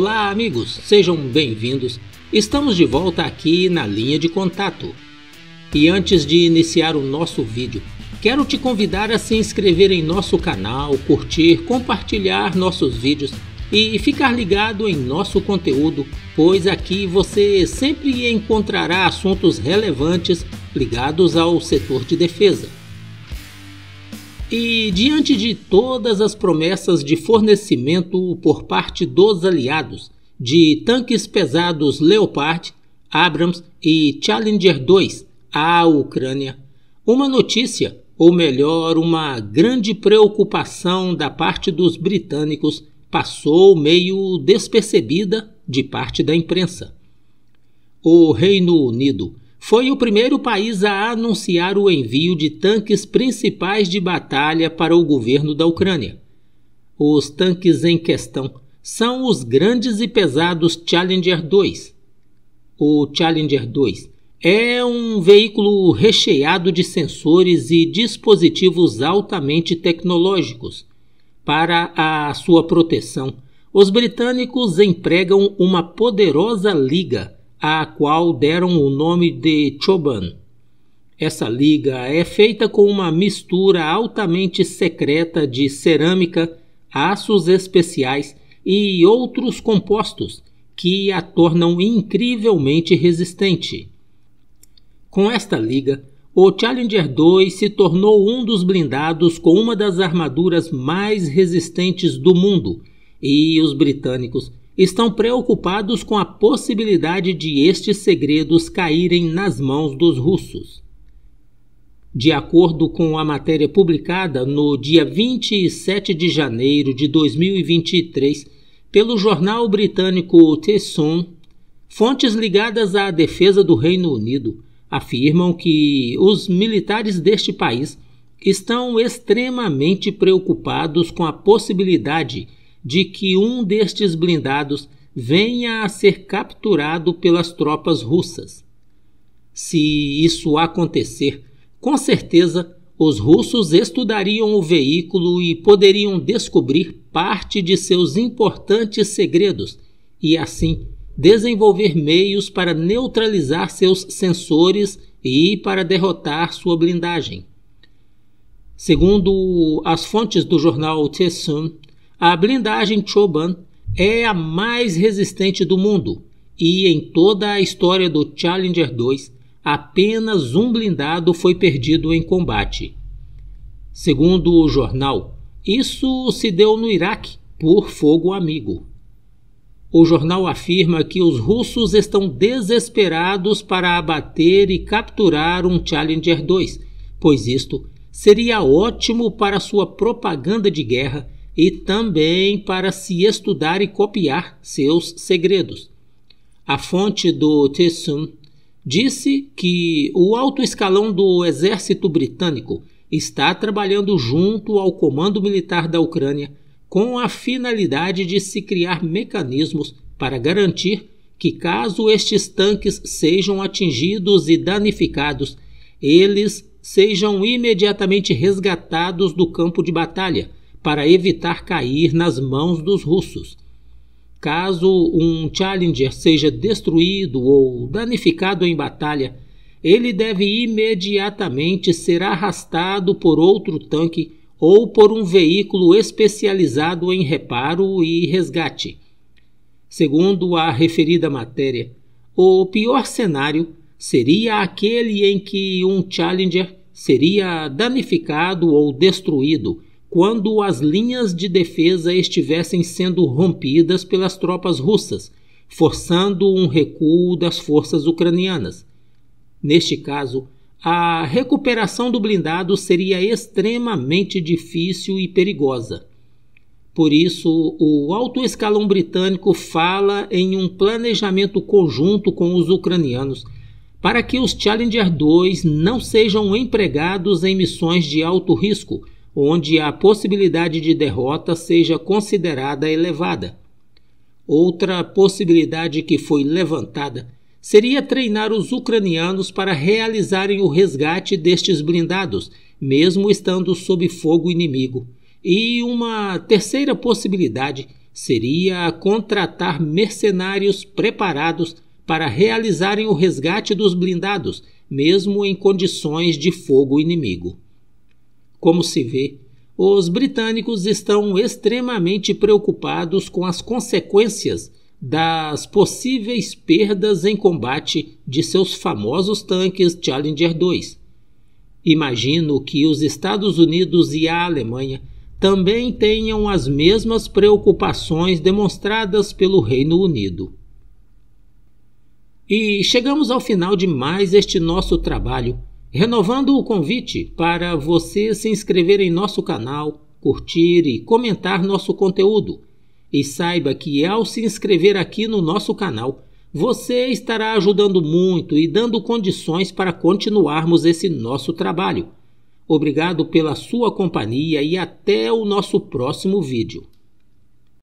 Olá, amigos, sejam bem-vindos. Estamos de volta aqui na linha de contato. E antes de iniciar o nosso vídeo, quero te convidar a se inscrever em nosso canal, curtir, compartilhar nossos vídeos e ficar ligado em nosso conteúdo, pois aqui você sempre encontrará assuntos relevantes ligados ao setor de defesa. E diante de todas as promessas de fornecimento por parte dos aliados de tanques pesados Leopard, Abrams e Challenger 2 à Ucrânia, uma notícia, ou melhor, uma grande preocupação da parte dos britânicos passou meio despercebida de parte da imprensa. O Reino Unido foi o primeiro país a anunciar o envio de tanques principais de batalha para o governo da Ucrânia. Os tanques em questão são os grandes e pesados Challenger 2. O Challenger 2 é um veículo recheado de sensores e dispositivos altamente tecnológicos. Para a sua proteção, os britânicos empregam uma poderosa liga à qual deram o nome de Choban. Essa liga é feita com uma mistura altamente secreta de cerâmica, aços especiais e outros compostos que a tornam incrivelmente resistente. Com esta liga, o Challenger 2 se tornou um dos blindados com uma das armaduras mais resistentes do mundo, e os britânicos estão preocupados com a possibilidade de estes segredos caírem nas mãos dos russos. De acordo com a matéria publicada no dia 27 de janeiro de 2023 pelo jornal britânico The Sun, fontes ligadas à defesa do Reino Unido afirmam que os militares deste país estão extremamente preocupados com a possibilidade de que um destes blindados venha a ser capturado pelas tropas russas. Se isso acontecer, com certeza os russos estudariam o veículo e poderiam descobrir parte de seus importantes segredos e, assim, desenvolver meios para neutralizar seus sensores e para derrotar sua blindagem. Segundo as fontes do jornal Tessum, a blindagem Choban é a mais resistente do mundo e em toda a história do Challenger 2, apenas um blindado foi perdido em combate. Segundo o jornal, isso se deu no Iraque por fogo amigo. O jornal afirma que os russos estão desesperados para abater e capturar um Challenger 2, pois isto seria ótimo para sua propaganda de guerra e também para se estudar e copiar seus segredos. A fonte do Tessum disse que o alto escalão do exército britânico está trabalhando junto ao comando militar da Ucrânia com a finalidade de se criar mecanismos para garantir que, caso estes tanques sejam atingidos e danificados, eles sejam imediatamente resgatados do campo de batalha para evitar cair nas mãos dos russos. Caso um Challenger seja destruído ou danificado em batalha, ele deve imediatamente ser arrastado por outro tanque ou por um veículo especializado em reparo e resgate. Segundo a referida matéria, o pior cenário seria aquele em que um Challenger seria danificado ou destruído quando as linhas de defesa estivessem sendo rompidas pelas tropas russas, forçando um recuo das forças ucranianas. Neste caso, a recuperação do blindado seria extremamente difícil e perigosa. Por isso, o alto escalão britânico fala em um planejamento conjunto com os ucranianos para que os Challenger 2 não sejam empregados em missões de alto risco onde a possibilidade de derrota seja considerada elevada. Outra possibilidade que foi levantada seria treinar os ucranianos para realizarem o resgate destes blindados, mesmo estando sob fogo inimigo. E uma terceira possibilidade seria contratar mercenários preparados para realizarem o resgate dos blindados, mesmo em condições de fogo inimigo. Como se vê, os britânicos estão extremamente preocupados com as consequências das possíveis perdas em combate de seus famosos tanques Challenger 2. Imagino que os Estados Unidos e a Alemanha também tenham as mesmas preocupações demonstradas pelo Reino Unido. E chegamos ao final de mais este nosso trabalho Renovando o convite para você se inscrever em nosso canal, curtir e comentar nosso conteúdo. E saiba que ao se inscrever aqui no nosso canal, você estará ajudando muito e dando condições para continuarmos esse nosso trabalho. Obrigado pela sua companhia e até o nosso próximo vídeo.